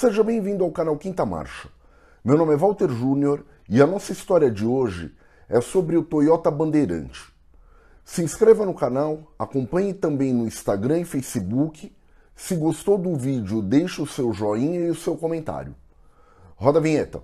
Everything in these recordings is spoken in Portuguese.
Seja bem-vindo ao canal Quinta Marcha. Meu nome é Walter Júnior e a nossa história de hoje é sobre o Toyota Bandeirante. Se inscreva no canal, acompanhe também no Instagram e Facebook. Se gostou do vídeo, deixe o seu joinha e o seu comentário. Roda a vinheta.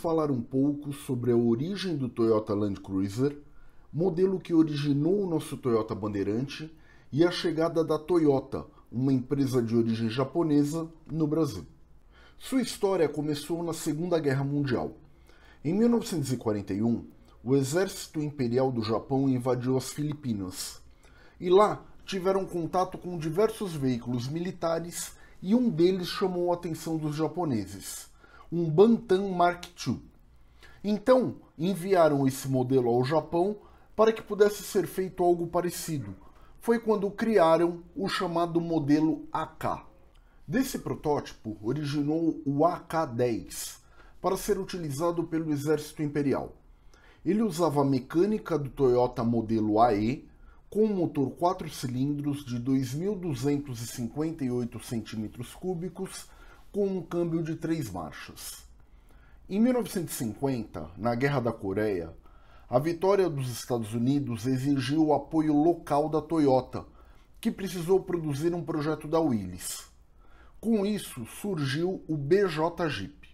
falar um pouco sobre a origem do Toyota Land Cruiser, modelo que originou o nosso Toyota Bandeirante, e a chegada da Toyota, uma empresa de origem japonesa, no Brasil. Sua história começou na Segunda Guerra Mundial. Em 1941, o exército imperial do Japão invadiu as Filipinas. E lá tiveram contato com diversos veículos militares e um deles chamou a atenção dos japoneses um Bantam Mark II. Então, enviaram esse modelo ao Japão para que pudesse ser feito algo parecido. Foi quando criaram o chamado modelo AK. Desse protótipo originou o AK-10, para ser utilizado pelo Exército Imperial. Ele usava a mecânica do Toyota modelo AE, com um motor 4 cilindros de 2.258 cm cúbicos com um câmbio de três marchas. Em 1950, na Guerra da Coreia, a vitória dos Estados Unidos exigiu o apoio local da Toyota, que precisou produzir um projeto da Willys. Com isso, surgiu o BJ Jeep.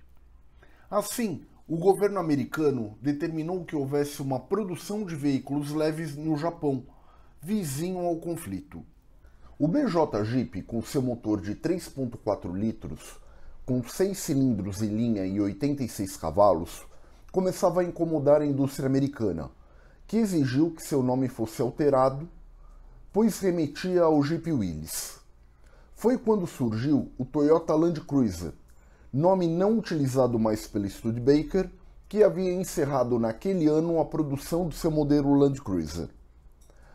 Assim, o governo americano determinou que houvesse uma produção de veículos leves no Japão, vizinho ao conflito. O BJ Jeep, com seu motor de 3.4 litros, com seis cilindros e linha e 86 cavalos, começava a incomodar a indústria americana, que exigiu que seu nome fosse alterado, pois remetia ao Jeep Willys. Foi quando surgiu o Toyota Land Cruiser, nome não utilizado mais pela Studebaker, que havia encerrado naquele ano a produção do seu modelo Land Cruiser.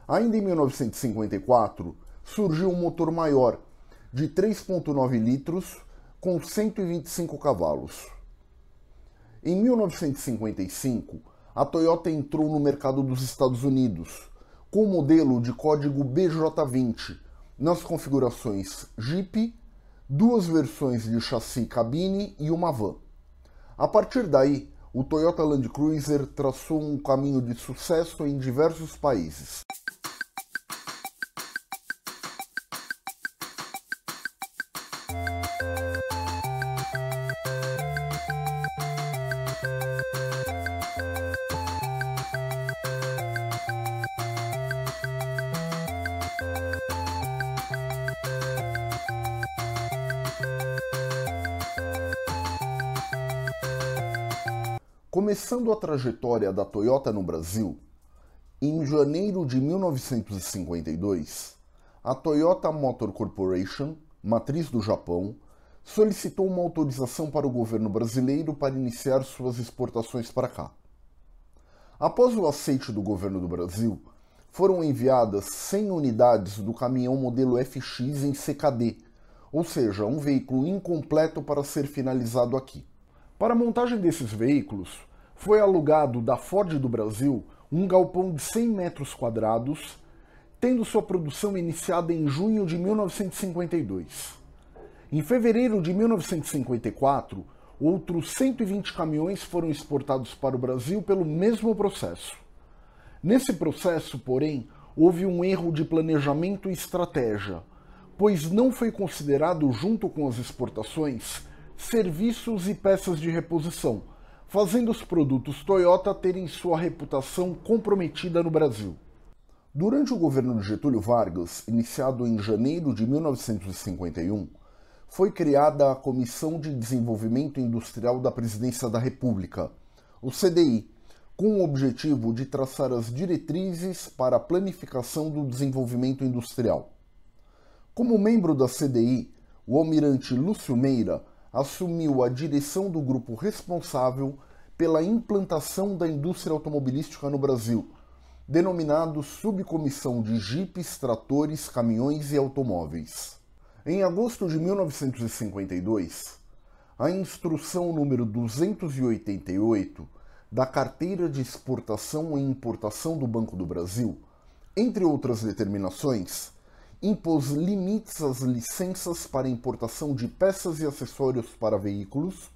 Ainda em 1954, surgiu um motor maior, de 3.9 litros, com 125 cavalos. Em 1955, a Toyota entrou no mercado dos Estados Unidos com o modelo de código BJ20 nas configurações Jeep, duas versões de chassi cabine e uma van. A partir daí, o Toyota Land Cruiser traçou um caminho de sucesso em diversos países. Começando a trajetória da Toyota no Brasil, em janeiro de 1952, a Toyota Motor Corporation, matriz do Japão, solicitou uma autorização para o governo brasileiro para iniciar suas exportações para cá. Após o aceite do governo do Brasil, foram enviadas 100 unidades do caminhão modelo FX em CKD, ou seja, um veículo incompleto para ser finalizado aqui. Para a montagem desses veículos, foi alugado da Ford do Brasil um galpão de 100 metros quadrados, tendo sua produção iniciada em junho de 1952. Em fevereiro de 1954, outros 120 caminhões foram exportados para o Brasil pelo mesmo processo. Nesse processo, porém, houve um erro de planejamento e estratégia, pois não foi considerado, junto com as exportações, serviços e peças de reposição, fazendo os produtos Toyota terem sua reputação comprometida no Brasil. Durante o governo de Getúlio Vargas, iniciado em janeiro de 1951, foi criada a Comissão de Desenvolvimento Industrial da Presidência da República, o CDI, com o objetivo de traçar as diretrizes para a planificação do desenvolvimento industrial. Como membro da CDI, o almirante Lúcio Meira assumiu a direção do grupo responsável pela implantação da indústria automobilística no Brasil, denominado Subcomissão de Jipes, Tratores, Caminhões e Automóveis. Em agosto de 1952, a instrução número 288 da Carteira de Exportação e Importação do Banco do Brasil, entre outras determinações, impôs limites às licenças para importação de peças e acessórios para veículos,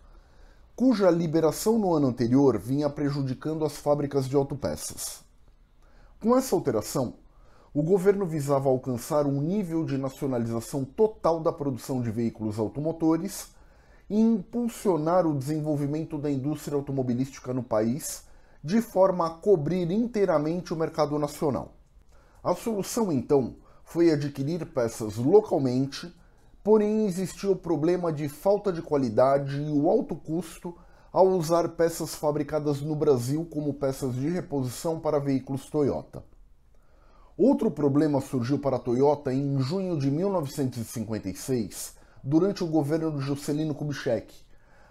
cuja liberação no ano anterior vinha prejudicando as fábricas de autopeças. Com essa alteração, o governo visava alcançar um nível de nacionalização total da produção de veículos automotores e impulsionar o desenvolvimento da indústria automobilística no país, de forma a cobrir inteiramente o mercado nacional. A solução, então, foi adquirir peças localmente, porém existia o problema de falta de qualidade e o alto custo ao usar peças fabricadas no Brasil como peças de reposição para veículos Toyota. Outro problema surgiu para a Toyota em junho de 1956, durante o governo de Juscelino Kubitschek,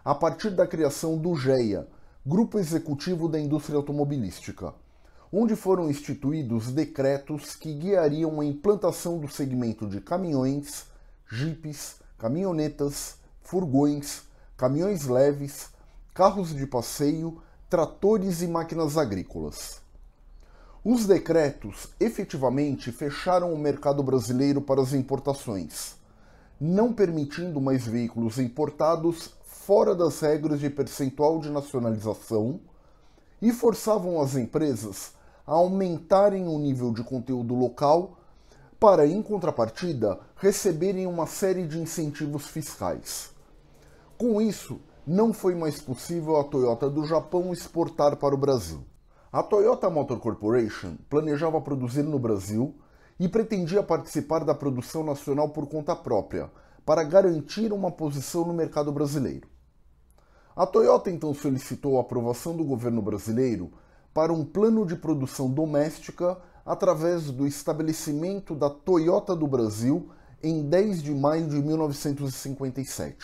a partir da criação do GEA, Grupo Executivo da Indústria Automobilística onde foram instituídos decretos que guiariam a implantação do segmento de caminhões, jipes, caminhonetas, furgões, caminhões leves, carros de passeio, tratores e máquinas agrícolas. Os decretos efetivamente fecharam o mercado brasileiro para as importações, não permitindo mais veículos importados fora das regras de percentual de nacionalização e forçavam as empresas aumentarem o nível de conteúdo local para, em contrapartida, receberem uma série de incentivos fiscais. Com isso, não foi mais possível a Toyota do Japão exportar para o Brasil. A Toyota Motor Corporation planejava produzir no Brasil e pretendia participar da produção nacional por conta própria, para garantir uma posição no mercado brasileiro. A Toyota então solicitou a aprovação do governo brasileiro para um plano de produção doméstica através do estabelecimento da Toyota do Brasil em 10 de maio de 1957.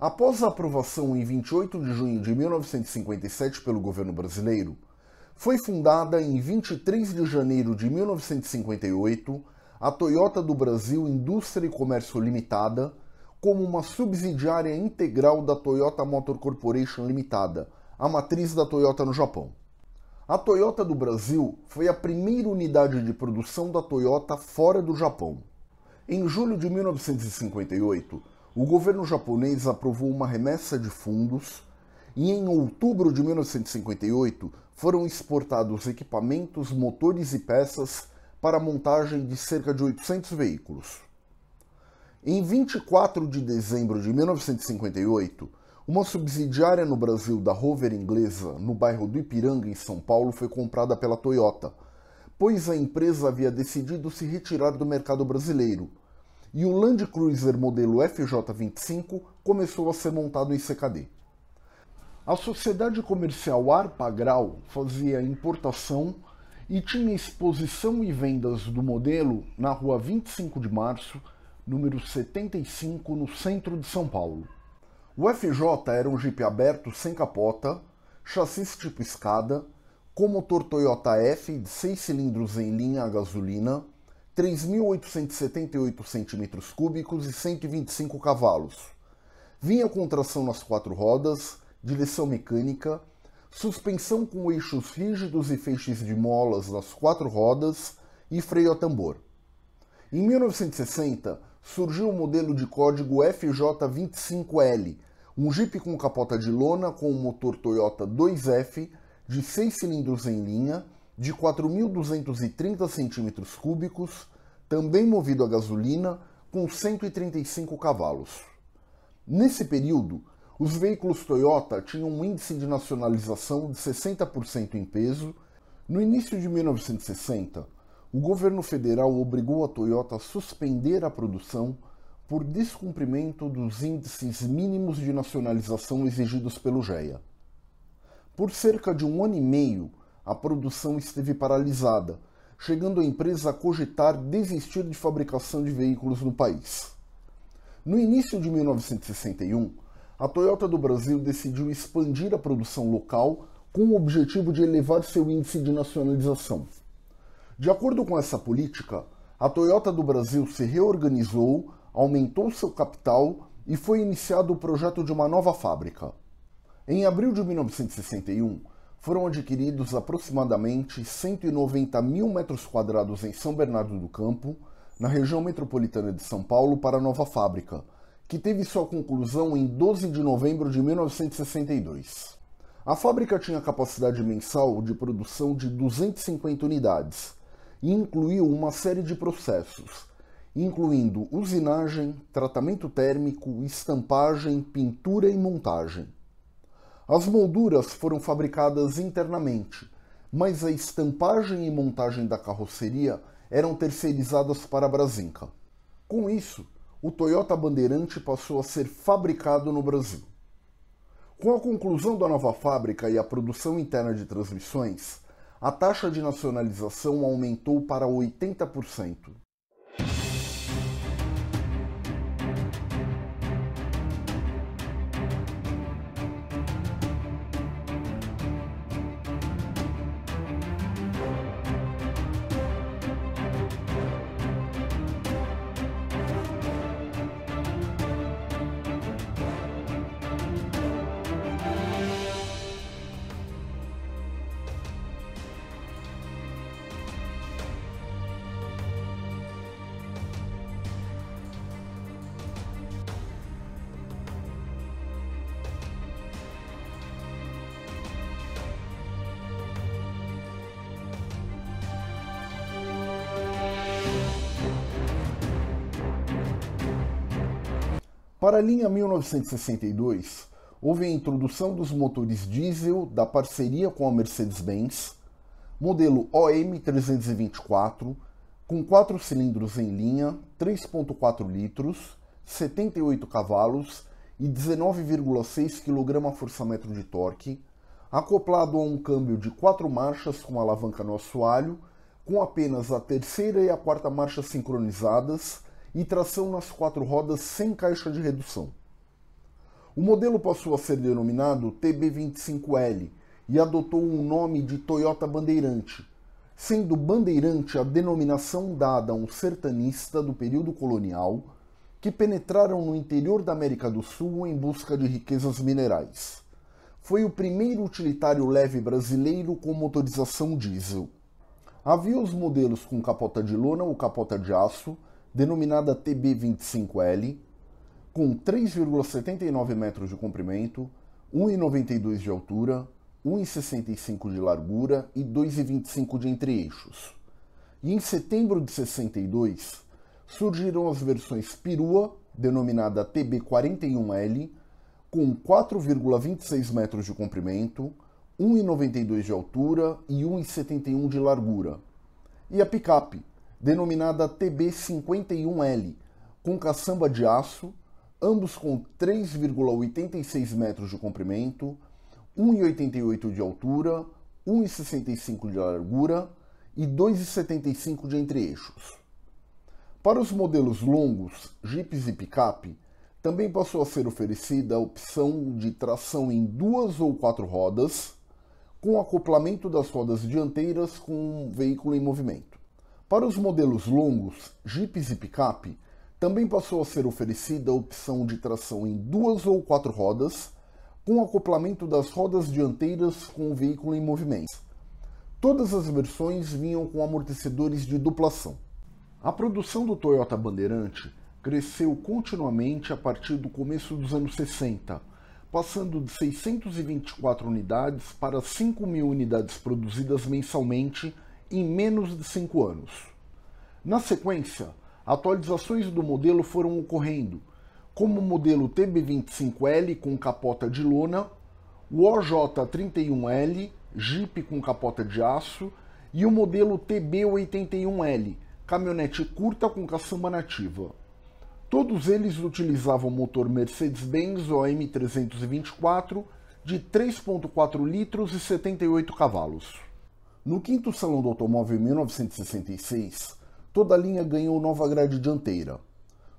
Após a aprovação em 28 de junho de 1957 pelo governo brasileiro, foi fundada em 23 de janeiro de 1958 a Toyota do Brasil Indústria e Comércio Limitada como uma subsidiária integral da Toyota Motor Corporation Limitada, a matriz da Toyota no Japão. A Toyota do Brasil foi a primeira unidade de produção da Toyota fora do Japão. Em julho de 1958, o governo japonês aprovou uma remessa de fundos e em outubro de 1958 foram exportados equipamentos, motores e peças para a montagem de cerca de 800 veículos. Em 24 de dezembro de 1958, uma subsidiária no Brasil da Rover inglesa, no bairro do Ipiranga, em São Paulo, foi comprada pela Toyota, pois a empresa havia decidido se retirar do mercado brasileiro. E o Land Cruiser modelo FJ25 começou a ser montado em CKD. A sociedade comercial Arpagral fazia importação e tinha exposição e vendas do modelo na rua 25 de março, número 75, no centro de São Paulo. O FJ era um Jeep aberto sem capota, chassi tipo escada, com motor Toyota F de 6 cilindros em linha a gasolina, 3.878 cm3 e 125 cavalos. Vinha com tração nas quatro rodas, direção mecânica, suspensão com eixos rígidos e feixes de molas nas quatro rodas e freio a tambor. Em 1960, surgiu o modelo de código FJ25L, um Jeep com capota de lona com o motor Toyota 2F de 6 cilindros em linha, de 4.230 centímetros cúbicos, também movido a gasolina, com 135 cavalos. Nesse período, os veículos Toyota tinham um índice de nacionalização de 60% em peso. No início de 1960, o governo federal obrigou a Toyota a suspender a produção por descumprimento dos índices mínimos de nacionalização exigidos pelo GEA. Por cerca de um ano e meio, a produção esteve paralisada, chegando a empresa a cogitar desistir de fabricação de veículos no país. No início de 1961, a Toyota do Brasil decidiu expandir a produção local com o objetivo de elevar seu índice de nacionalização. De acordo com essa política, a Toyota do Brasil se reorganizou, aumentou seu capital e foi iniciado o projeto de uma nova fábrica. Em abril de 1961, foram adquiridos aproximadamente 190 mil metros quadrados em São Bernardo do Campo, na região metropolitana de São Paulo, para a nova fábrica, que teve sua conclusão em 12 de novembro de 1962. A fábrica tinha capacidade mensal de produção de 250 unidades, incluiu uma série de processos, incluindo usinagem, tratamento térmico, estampagem, pintura e montagem. As molduras foram fabricadas internamente, mas a estampagem e montagem da carroceria eram terceirizadas para a Brasinca. Com isso, o Toyota Bandeirante passou a ser fabricado no Brasil. Com a conclusão da nova fábrica e a produção interna de transmissões, a taxa de nacionalização aumentou para 80%. Para a linha 1962, houve a introdução dos motores diesel da parceria com a Mercedes-Benz, modelo OM324, com quatro cilindros em linha, 3,4 litros, 78 cavalos e 19,6 kgfm de torque, acoplado a um câmbio de quatro marchas com alavanca no assoalho, com apenas a terceira e a quarta marcha sincronizadas e tração nas quatro rodas sem caixa de redução. O modelo passou a ser denominado TB25L e adotou o nome de Toyota Bandeirante, sendo Bandeirante a denominação dada a um sertanista do período colonial que penetraram no interior da América do Sul em busca de riquezas minerais. Foi o primeiro utilitário leve brasileiro com motorização diesel. Havia os modelos com capota de lona ou capota de aço, denominada TB25L, com 3,79 metros de comprimento, 1,92 de altura, 1,65 de largura e 2,25 de entre-eixos. E em setembro de 62, surgiram as versões perua, denominada TB41L, com 4,26 metros de comprimento, 1,92 de altura e 1,71 de largura. E a picape, denominada TB51L, com caçamba de aço, ambos com 3,86 metros de comprimento, 1,88 de altura, 1,65 de largura e 2,75 de entre-eixos. Para os modelos longos, jipes e picape, também passou a ser oferecida a opção de tração em duas ou quatro rodas, com acoplamento das rodas dianteiras com um veículo em movimento. Para os modelos longos, jipes e picape, também passou a ser oferecida a opção de tração em duas ou quatro rodas, com acoplamento das rodas dianteiras com o veículo em movimento. Todas as versões vinham com amortecedores de duplação. A produção do Toyota Bandeirante cresceu continuamente a partir do começo dos anos 60, passando de 624 unidades para 5 mil unidades produzidas mensalmente em menos de cinco anos. Na sequência, atualizações do modelo foram ocorrendo, como o modelo TB25L com capota de lona, o OJ31L, Jeep com capota de aço, e o modelo TB81L, caminhonete curta com caçamba nativa. Todos eles utilizavam motor Mercedes-Benz OM324 de 3.4 litros e 78 cavalos. No quinto Salão do Automóvel em 1966, toda a linha ganhou nova grade dianteira.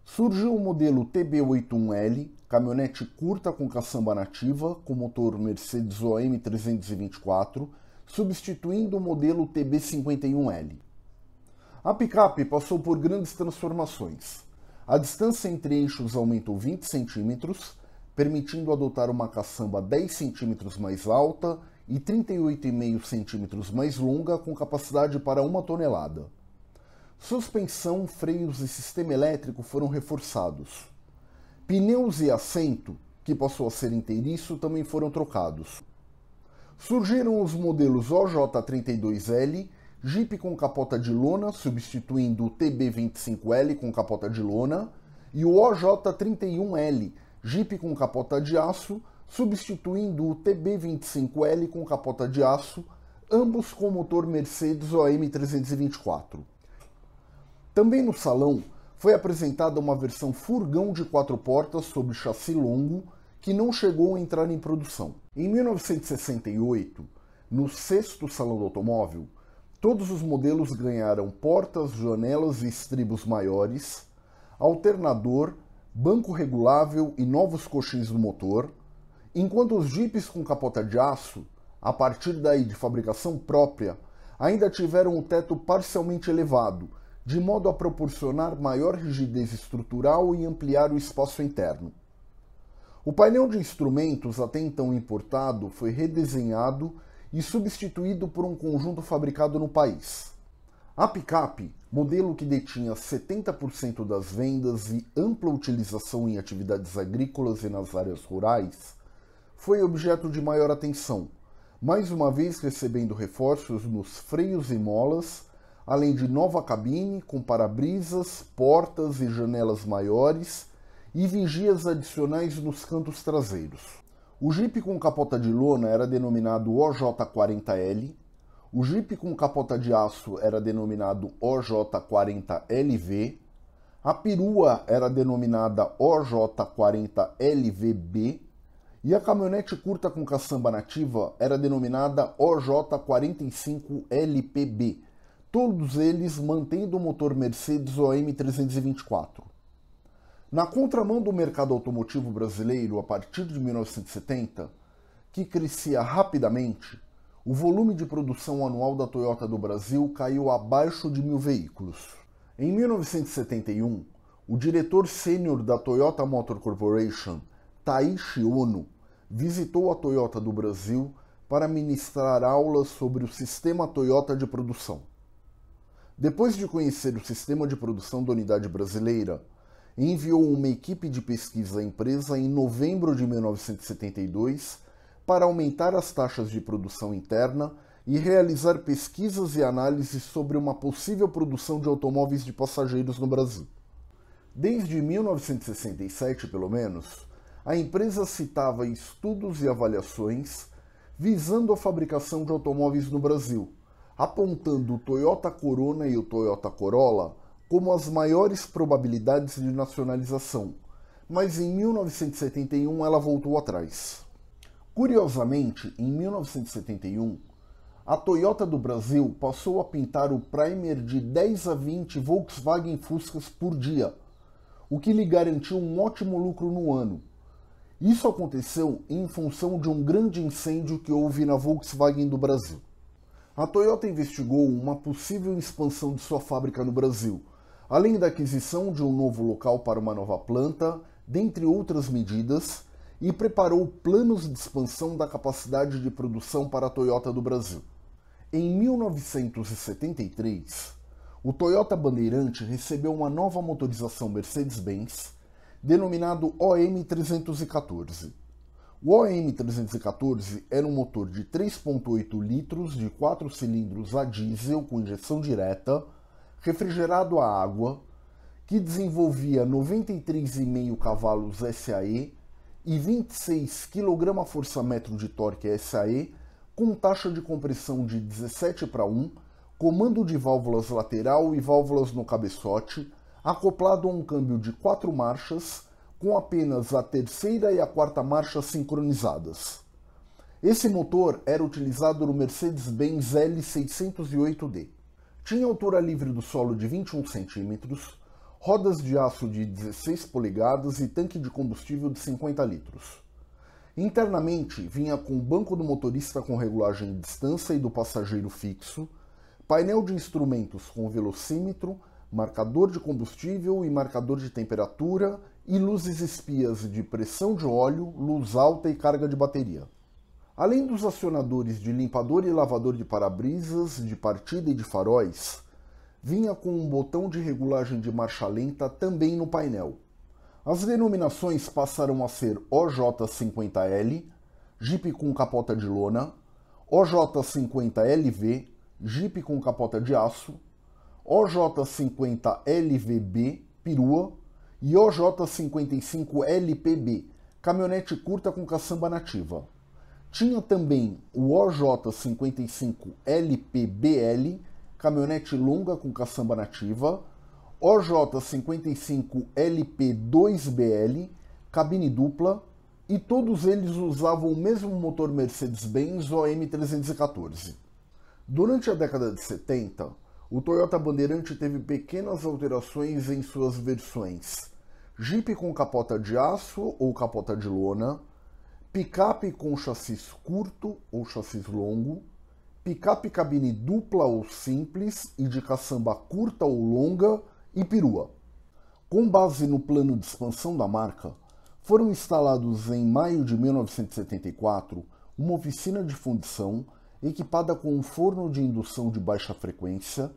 Surgiu o modelo TB81L, caminhonete curta com caçamba nativa, com motor Mercedes OM 324, substituindo o modelo TB51L. A picape passou por grandes transformações. A distância entre eixos aumentou 20 centímetros, permitindo adotar uma caçamba 10 centímetros mais alta e 38,5 centímetros mais longa com capacidade para uma tonelada. Suspensão, freios e sistema elétrico foram reforçados. Pneus e assento, que passou a ser inteiriço, também foram trocados. Surgiram os modelos OJ32L, Jeep com capota de lona, substituindo o TB25L com capota de lona, e o OJ31L, Jeep com capota de aço, substituindo o TB25L com capota de aço, ambos com motor Mercedes OM 324. Também no salão foi apresentada uma versão furgão de quatro portas sob chassi longo que não chegou a entrar em produção. Em 1968, no sexto Salão do Automóvel, todos os modelos ganharam portas, janelas e estribos maiores, alternador, banco regulável e novos coxins do motor, Enquanto os jipes com capota de aço, a partir daí de fabricação própria, ainda tiveram o teto parcialmente elevado, de modo a proporcionar maior rigidez estrutural e ampliar o espaço interno. O painel de instrumentos até então importado foi redesenhado e substituído por um conjunto fabricado no país. A picape, modelo que detinha 70% das vendas e ampla utilização em atividades agrícolas e nas áreas rurais, foi objeto de maior atenção, mais uma vez recebendo reforços nos freios e molas, além de nova cabine com para-brisas, portas e janelas maiores e vigias adicionais nos cantos traseiros. O Jeep com capota de lona era denominado OJ40L, o Jeep com capota de aço era denominado OJ40LV, a perua era denominada OJ40LVB e a caminhonete curta com caçamba nativa era denominada OJ45LPB, todos eles mantendo o motor Mercedes OM 324. Na contramão do mercado automotivo brasileiro a partir de 1970, que crescia rapidamente, o volume de produção anual da Toyota do Brasil caiu abaixo de mil veículos. Em 1971, o diretor sênior da Toyota Motor Corporation, Taishi Ono, visitou a Toyota do Brasil para ministrar aulas sobre o sistema Toyota de produção. Depois de conhecer o sistema de produção da unidade brasileira, enviou uma equipe de pesquisa à empresa em novembro de 1972 para aumentar as taxas de produção interna e realizar pesquisas e análises sobre uma possível produção de automóveis de passageiros no Brasil. Desde 1967, pelo menos, a empresa citava estudos e avaliações visando a fabricação de automóveis no Brasil, apontando o Toyota Corona e o Toyota Corolla como as maiores probabilidades de nacionalização, mas em 1971 ela voltou atrás. Curiosamente, em 1971, a Toyota do Brasil passou a pintar o primer de 10 a 20 Volkswagen Fuscas por dia, o que lhe garantiu um ótimo lucro no ano isso aconteceu em função de um grande incêndio que houve na Volkswagen do Brasil. A Toyota investigou uma possível expansão de sua fábrica no Brasil, além da aquisição de um novo local para uma nova planta, dentre outras medidas, e preparou planos de expansão da capacidade de produção para a Toyota do Brasil. Em 1973, o Toyota Bandeirante recebeu uma nova motorização Mercedes-Benz denominado OM314. O OM314 era um motor de 3,8 litros de quatro cilindros a diesel com injeção direta, refrigerado a água, que desenvolvia 93,5 cavalos SAE e 26 kgfm de torque SAE, com taxa de compressão de 17 para 1, comando de válvulas lateral e válvulas no cabeçote, acoplado a um câmbio de quatro marchas, com apenas a terceira e a quarta marcha sincronizadas. Esse motor era utilizado no Mercedes-Benz L608D. Tinha altura livre do solo de 21 cm, rodas de aço de 16 polegadas e tanque de combustível de 50 litros. Internamente, vinha com o banco do motorista com regulagem de distância e do passageiro fixo, painel de instrumentos com velocímetro, marcador de combustível e marcador de temperatura e luzes espias de pressão de óleo, luz alta e carga de bateria. Além dos acionadores de limpador e lavador de para-brisas, de partida e de faróis, vinha com um botão de regulagem de marcha lenta também no painel. As denominações passaram a ser OJ50L, Jeep com capota de lona, OJ50LV, Jeep com capota de aço, OJ50LVB perua e OJ55LPB, caminhonete curta com caçamba nativa. Tinha também o OJ55LPBL, caminhonete longa com caçamba nativa, OJ55LP2BL, cabine dupla, e todos eles usavam o mesmo motor Mercedes-Benz OM314. Durante a década de 70, o Toyota Bandeirante teve pequenas alterações em suas versões. Jeep com capota de aço ou capota de lona, picape com chassis curto ou chassis longo, picape cabine dupla ou simples e de caçamba curta ou longa e perua. Com base no plano de expansão da marca, foram instalados em maio de 1974 uma oficina de fundição equipada com um forno de indução de baixa frequência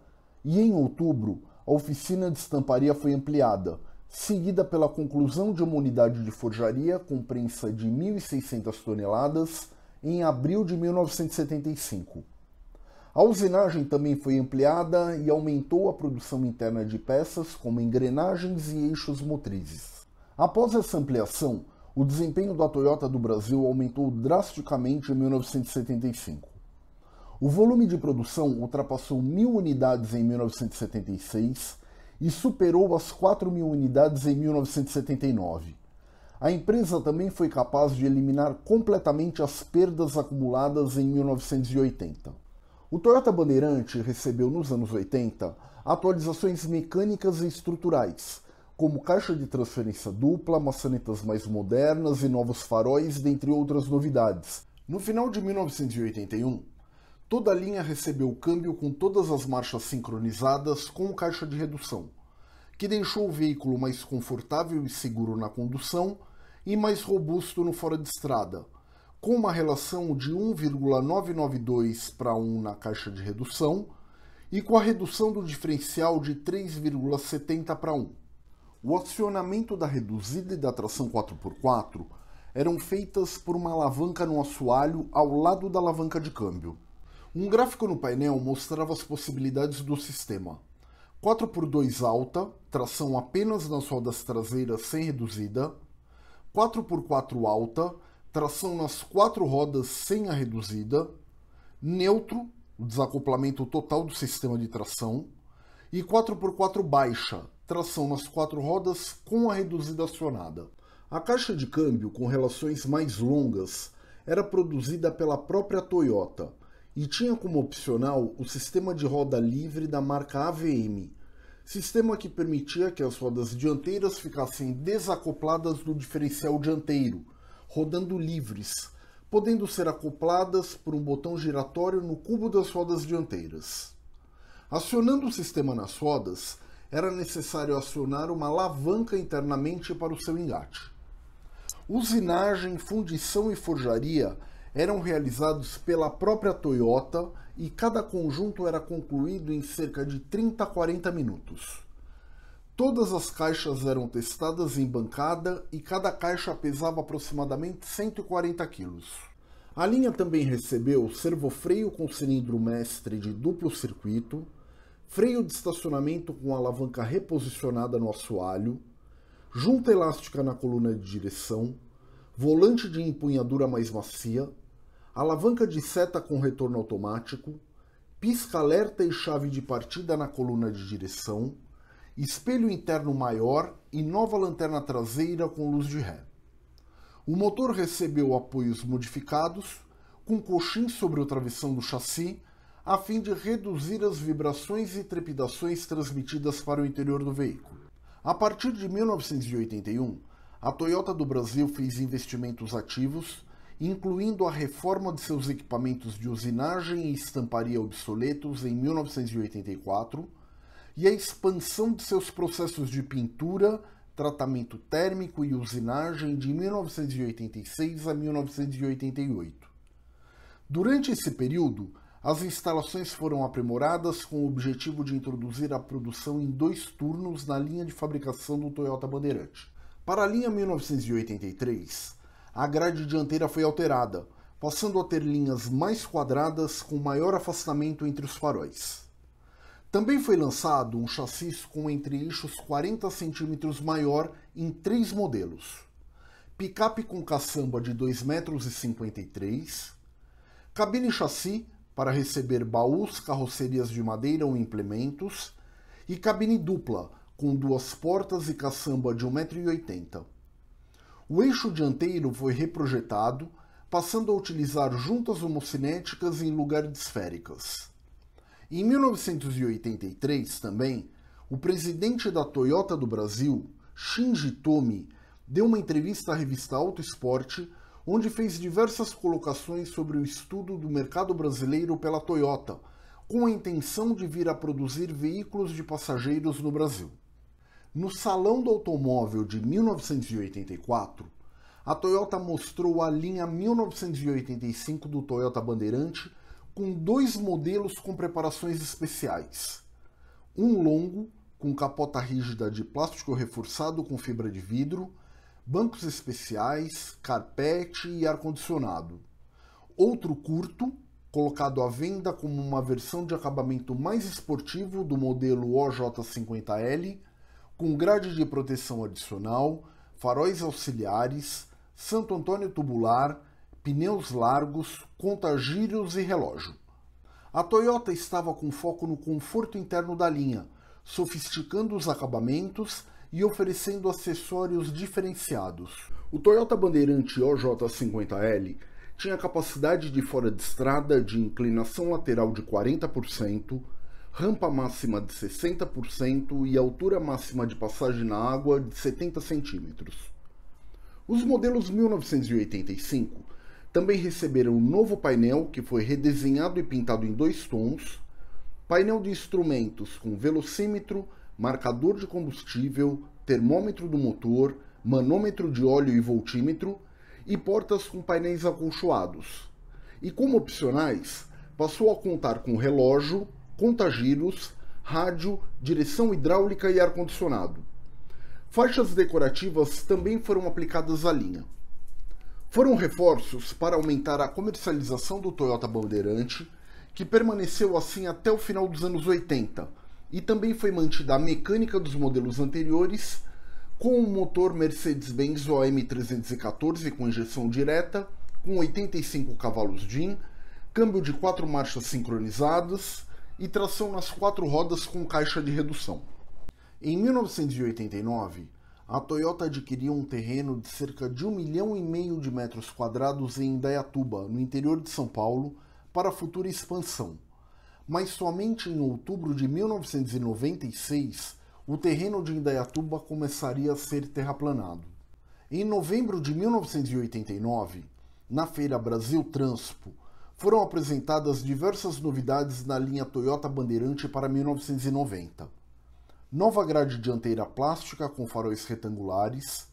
e em outubro, a oficina de estamparia foi ampliada, seguida pela conclusão de uma unidade de forjaria com prensa de 1.600 toneladas em abril de 1975. A usinagem também foi ampliada e aumentou a produção interna de peças como engrenagens e eixos motrizes. Após essa ampliação, o desempenho da Toyota do Brasil aumentou drasticamente em 1975. O volume de produção ultrapassou mil unidades em 1976 e superou as 4 mil unidades em 1979. A empresa também foi capaz de eliminar completamente as perdas acumuladas em 1980. O Toyota Bandeirante recebeu nos anos 80 atualizações mecânicas e estruturais, como caixa de transferência dupla, maçanetas mais modernas e novos faróis, dentre outras novidades. No final de 1981, Toda a linha recebeu o câmbio com todas as marchas sincronizadas com o caixa de redução, que deixou o veículo mais confortável e seguro na condução e mais robusto no fora de estrada, com uma relação de 1,992 para 1 na caixa de redução e com a redução do diferencial de 3,70 para 1. O acionamento da reduzida e da tração 4x4 eram feitas por uma alavanca no assoalho ao lado da alavanca de câmbio. Um gráfico no painel mostrava as possibilidades do sistema. 4x2 alta, tração apenas nas rodas traseiras sem reduzida. 4x4 alta, tração nas quatro rodas sem a reduzida. Neutro, o desacoplamento total do sistema de tração. E 4x4 baixa, tração nas quatro rodas com a reduzida acionada. A caixa de câmbio com relações mais longas era produzida pela própria Toyota e tinha como opcional o sistema de roda livre da marca AVM, sistema que permitia que as rodas dianteiras ficassem desacopladas do diferencial dianteiro, rodando livres, podendo ser acopladas por um botão giratório no cubo das rodas dianteiras. Acionando o sistema nas rodas, era necessário acionar uma alavanca internamente para o seu engate. Usinagem, fundição e forjaria eram realizados pela própria Toyota e cada conjunto era concluído em cerca de 30 a 40 minutos. Todas as caixas eram testadas em bancada e cada caixa pesava aproximadamente 140 quilos. A linha também recebeu servofreio com cilindro mestre de duplo circuito, freio de estacionamento com alavanca reposicionada no assoalho, junta elástica na coluna de direção, volante de empunhadura mais macia, alavanca de seta com retorno automático, pisca-alerta e chave de partida na coluna de direção, espelho interno maior e nova lanterna traseira com luz de ré. O motor recebeu apoios modificados, com coxim sobre o travessão do chassi, a fim de reduzir as vibrações e trepidações transmitidas para o interior do veículo. A partir de 1981, a Toyota do Brasil fez investimentos ativos incluindo a reforma de seus equipamentos de usinagem e estamparia obsoletos em 1984 e a expansão de seus processos de pintura, tratamento térmico e usinagem de 1986 a 1988. Durante esse período, as instalações foram aprimoradas com o objetivo de introduzir a produção em dois turnos na linha de fabricação do Toyota Bandeirante. Para a linha 1983, a grade dianteira foi alterada, passando a ter linhas mais quadradas com maior afastamento entre os faróis. Também foi lançado um chassis com entre-eixos 40 cm maior em três modelos. Picape com caçamba de 2,53 metros, cabine chassi para receber baús, carrocerias de madeira ou implementos, e cabine dupla, com duas portas e caçamba de 1,80m. O eixo dianteiro foi reprojetado, passando a utilizar juntas homocinéticas em lugar de esféricas. Em 1983, também, o presidente da Toyota do Brasil, Shinji Tomi, deu uma entrevista à revista Auto Esporte, onde fez diversas colocações sobre o estudo do mercado brasileiro pela Toyota, com a intenção de vir a produzir veículos de passageiros no Brasil. No Salão do Automóvel de 1984, a Toyota mostrou a linha 1985 do Toyota Bandeirante com dois modelos com preparações especiais. Um longo, com capota rígida de plástico reforçado com fibra de vidro, bancos especiais, carpete e ar-condicionado. Outro curto, colocado à venda como uma versão de acabamento mais esportivo do modelo OJ50L, com grade de proteção adicional, faróis auxiliares, Santo Antônio tubular, pneus largos, contagírios e relógio. A Toyota estava com foco no conforto interno da linha, sofisticando os acabamentos e oferecendo acessórios diferenciados. O Toyota Bandeirante OJ50L tinha capacidade de fora de estrada de inclinação lateral de 40%, rampa máxima de 60% e altura máxima de passagem na água de 70 centímetros. Os modelos 1985 também receberam um novo painel que foi redesenhado e pintado em dois tons, painel de instrumentos com velocímetro, marcador de combustível, termômetro do motor, manômetro de óleo e voltímetro, e portas com painéis acolchoados. E como opcionais, passou a contar com relógio, contagiros, rádio, direção hidráulica e ar-condicionado. Faixas decorativas também foram aplicadas à linha. Foram reforços para aumentar a comercialização do Toyota Bandeirante, que permaneceu assim até o final dos anos 80, e também foi mantida a mecânica dos modelos anteriores, com o motor Mercedes-Benz OM 314 com injeção direta, com 85 cavalos DIN, câmbio de quatro marchas sincronizadas, e tração nas quatro rodas com caixa de redução. Em 1989, a Toyota adquiriu um terreno de cerca de um milhão e meio de metros quadrados em Indaiatuba, no interior de São Paulo, para futura expansão. Mas somente em outubro de 1996, o terreno de Indaiatuba começaria a ser terraplanado. Em novembro de 1989, na Feira Brasil Transpo, foram apresentadas diversas novidades na linha Toyota Bandeirante para 1990. Nova grade dianteira plástica com faróis retangulares,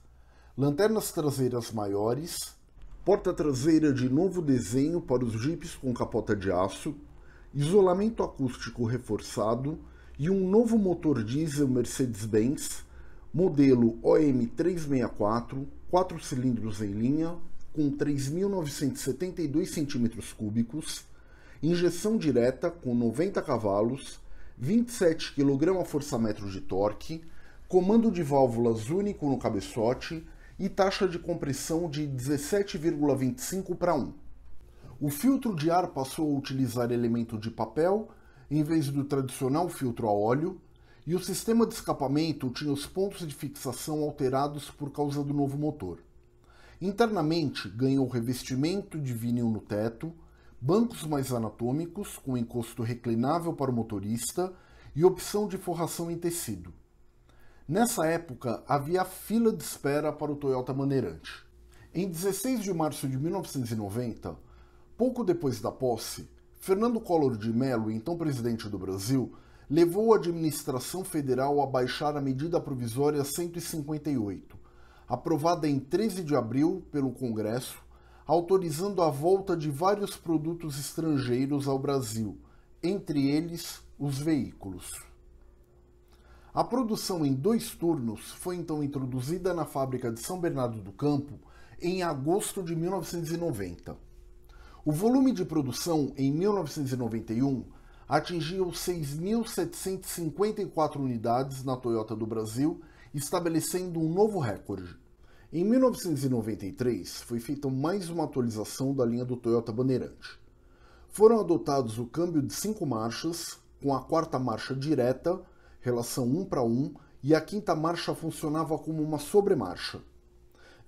lanternas traseiras maiores, porta traseira de novo desenho para os jipes com capota de aço, isolamento acústico reforçado e um novo motor diesel Mercedes-Benz, modelo OM364, 4 cilindros em linha, com 3.972 centímetros cúbicos, injeção direta com 90 cavalos, 27 kgfm de torque, comando de válvulas único no cabeçote e taxa de compressão de 17,25 para 1. O filtro de ar passou a utilizar elemento de papel em vez do tradicional filtro a óleo, e o sistema de escapamento tinha os pontos de fixação alterados por causa do novo motor. Internamente, ganhou revestimento de vinil no teto, bancos mais anatômicos, com encosto reclinável para o motorista e opção de forração em tecido. Nessa época, havia fila de espera para o Toyota Maneirante. Em 16 de março de 1990, pouco depois da posse, Fernando Collor de Mello, então presidente do Brasil, levou a administração federal a baixar a medida provisória 158, aprovada em 13 de abril pelo Congresso, autorizando a volta de vários produtos estrangeiros ao Brasil, entre eles os veículos. A produção em dois turnos foi então introduzida na fábrica de São Bernardo do Campo em agosto de 1990. O volume de produção em 1991 atingiu 6.754 unidades na Toyota do Brasil estabelecendo um novo recorde. Em 1993, foi feita mais uma atualização da linha do Toyota Bandeirante. Foram adotados o câmbio de cinco marchas, com a quarta marcha direta, relação 1 para 1, e a quinta marcha funcionava como uma sobremarcha.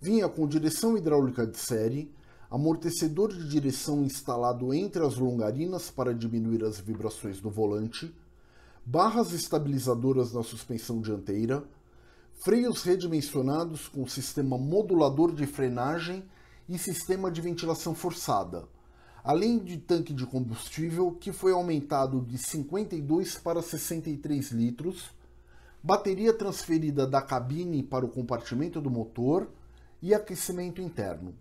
Vinha com direção hidráulica de série, amortecedor de direção instalado entre as longarinas para diminuir as vibrações do volante, barras estabilizadoras na suspensão dianteira, freios redimensionados com sistema modulador de frenagem e sistema de ventilação forçada, além de tanque de combustível que foi aumentado de 52 para 63 litros, bateria transferida da cabine para o compartimento do motor e aquecimento interno.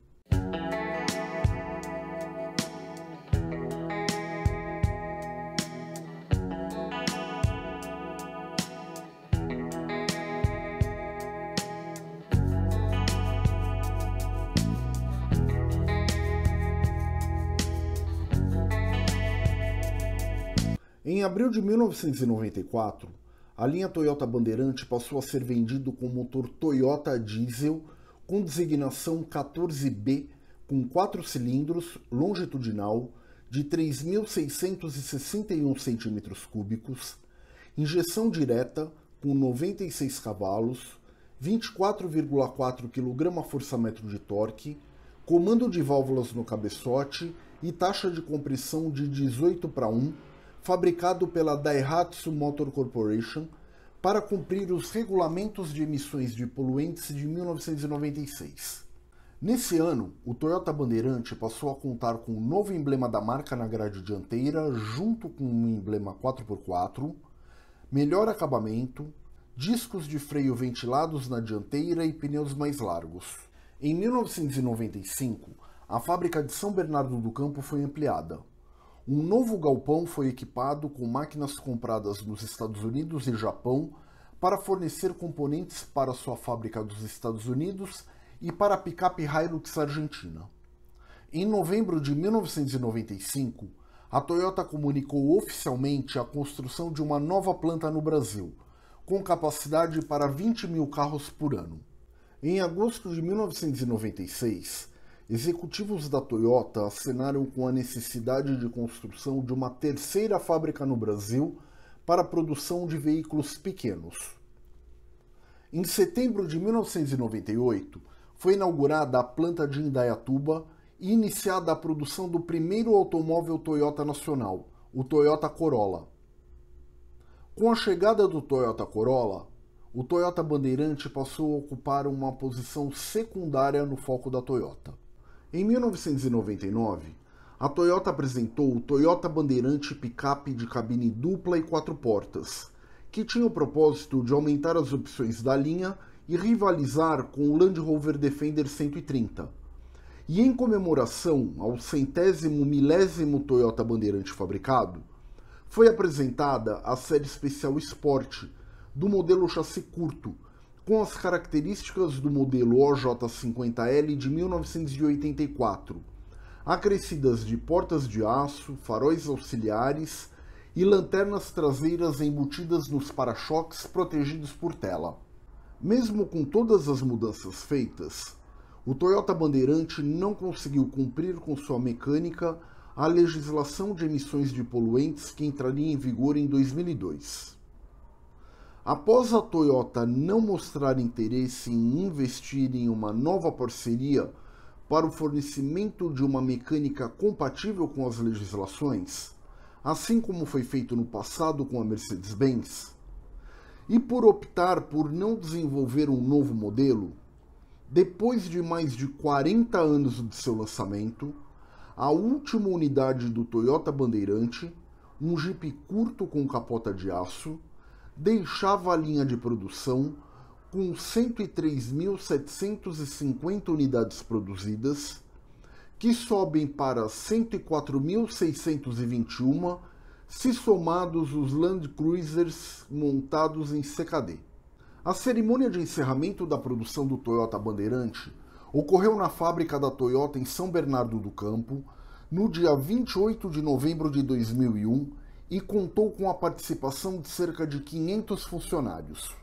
abril de 1994, a linha Toyota Bandeirante passou a ser vendido com motor Toyota diesel com designação 14B com 4 cilindros longitudinal de 3.661 cm3, injeção direta com 96 cavalos, 24,4 kgfm de torque, comando de válvulas no cabeçote e taxa de compressão de 18 para 1 fabricado pela Daihatsu Motor Corporation para cumprir os regulamentos de emissões de poluentes de 1996. Nesse ano, o Toyota Bandeirante passou a contar com o um novo emblema da marca na grade dianteira, junto com um emblema 4x4, melhor acabamento, discos de freio ventilados na dianteira e pneus mais largos. Em 1995, a fábrica de São Bernardo do Campo foi ampliada, um novo galpão foi equipado com máquinas compradas nos Estados Unidos e Japão para fornecer componentes para sua fábrica dos Estados Unidos e para a picape Hilux argentina. Em novembro de 1995, a Toyota comunicou oficialmente a construção de uma nova planta no Brasil, com capacidade para 20 mil carros por ano. Em agosto de 1996, executivos da Toyota assinaram com a necessidade de construção de uma terceira fábrica no Brasil para a produção de veículos pequenos. Em setembro de 1998, foi inaugurada a planta de Indaiatuba e iniciada a produção do primeiro automóvel Toyota nacional, o Toyota Corolla. Com a chegada do Toyota Corolla, o Toyota Bandeirante passou a ocupar uma posição secundária no foco da Toyota. Em 1999, a Toyota apresentou o Toyota Bandeirante picape de cabine dupla e quatro portas, que tinha o propósito de aumentar as opções da linha e rivalizar com o Land Rover Defender 130. E em comemoração ao centésimo milésimo Toyota Bandeirante fabricado, foi apresentada a série especial Sport, do modelo chassi curto, com as características do modelo OJ50L de 1984, acrescidas de portas de aço, faróis auxiliares e lanternas traseiras embutidas nos para-choques protegidos por tela. Mesmo com todas as mudanças feitas, o Toyota Bandeirante não conseguiu cumprir com sua mecânica a legislação de emissões de poluentes que entraria em vigor em 2002. Após a Toyota não mostrar interesse em investir em uma nova parceria para o fornecimento de uma mecânica compatível com as legislações, assim como foi feito no passado com a Mercedes-Benz, e por optar por não desenvolver um novo modelo, depois de mais de 40 anos de seu lançamento, a última unidade do Toyota Bandeirante, um Jeep curto com capota de aço, deixava a linha de produção com 103.750 unidades produzidas, que sobem para 104.621 se somados os Land Cruisers montados em CKD. A cerimônia de encerramento da produção do Toyota Bandeirante ocorreu na fábrica da Toyota em São Bernardo do Campo no dia 28 de novembro de 2001 e contou com a participação de cerca de 500 funcionários.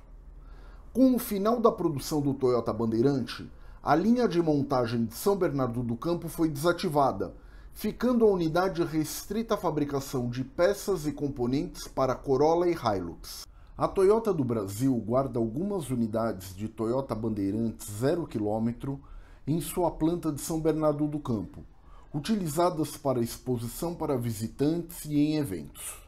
Com o final da produção do Toyota Bandeirante, a linha de montagem de São Bernardo do Campo foi desativada, ficando a unidade restrita à fabricação de peças e componentes para Corolla e Hilux. A Toyota do Brasil guarda algumas unidades de Toyota Bandeirante 0 km em sua planta de São Bernardo do Campo, utilizadas para exposição para visitantes e em eventos.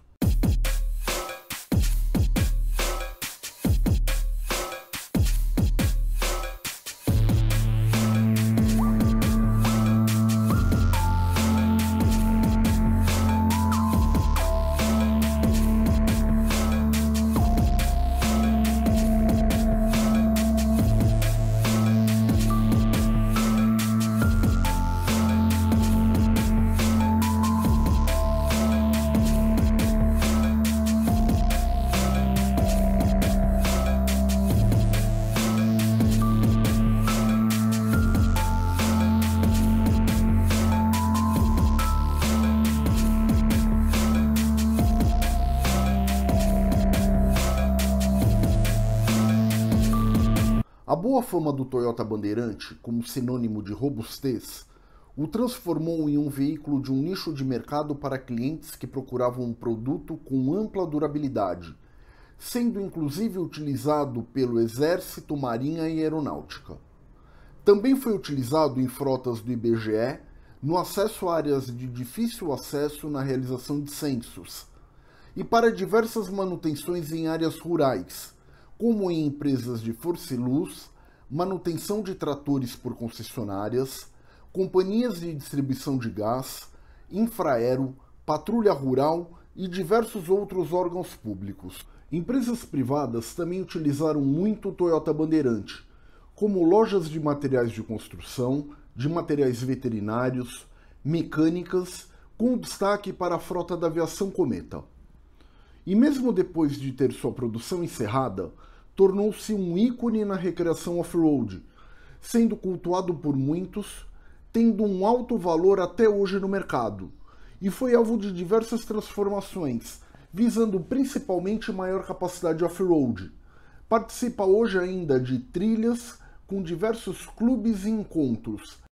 boa fama do Toyota Bandeirante como sinônimo de robustez o transformou em um veículo de um nicho de mercado para clientes que procuravam um produto com ampla durabilidade, sendo inclusive utilizado pelo Exército, Marinha e Aeronáutica. Também foi utilizado em frotas do IBGE no acesso a áreas de difícil acesso na realização de censos e para diversas manutenções em áreas rurais, como em empresas de força e luz, manutenção de tratores por concessionárias, companhias de distribuição de gás, infraero, patrulha rural e diversos outros órgãos públicos. Empresas privadas também utilizaram muito o Toyota Bandeirante, como lojas de materiais de construção, de materiais veterinários, mecânicas, com destaque para a frota da aviação Cometa. E mesmo depois de ter sua produção encerrada, tornou-se um ícone na recreação off-road, sendo cultuado por muitos, tendo um alto valor até hoje no mercado, e foi alvo de diversas transformações, visando principalmente maior capacidade off-road. Participa hoje ainda de trilhas com diversos clubes e encontros,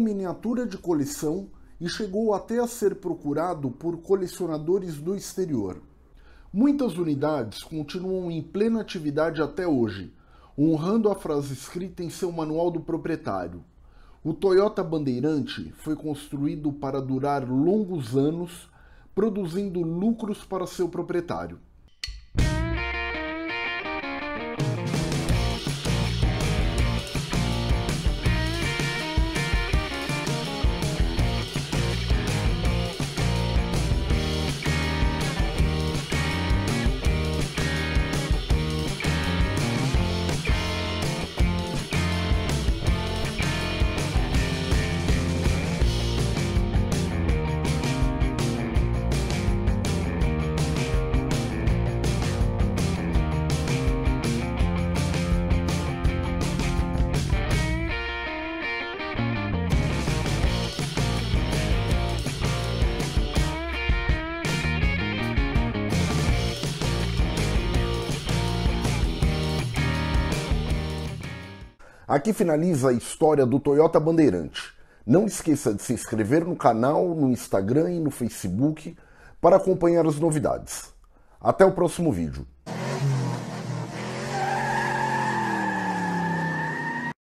miniatura de coleção e chegou até a ser procurado por colecionadores do exterior. Muitas unidades continuam em plena atividade até hoje, honrando a frase escrita em seu manual do proprietário. O Toyota Bandeirante foi construído para durar longos anos, produzindo lucros para seu proprietário. Aqui finaliza a história do Toyota Bandeirante. Não esqueça de se inscrever no canal, no Instagram e no Facebook para acompanhar as novidades. Até o próximo vídeo.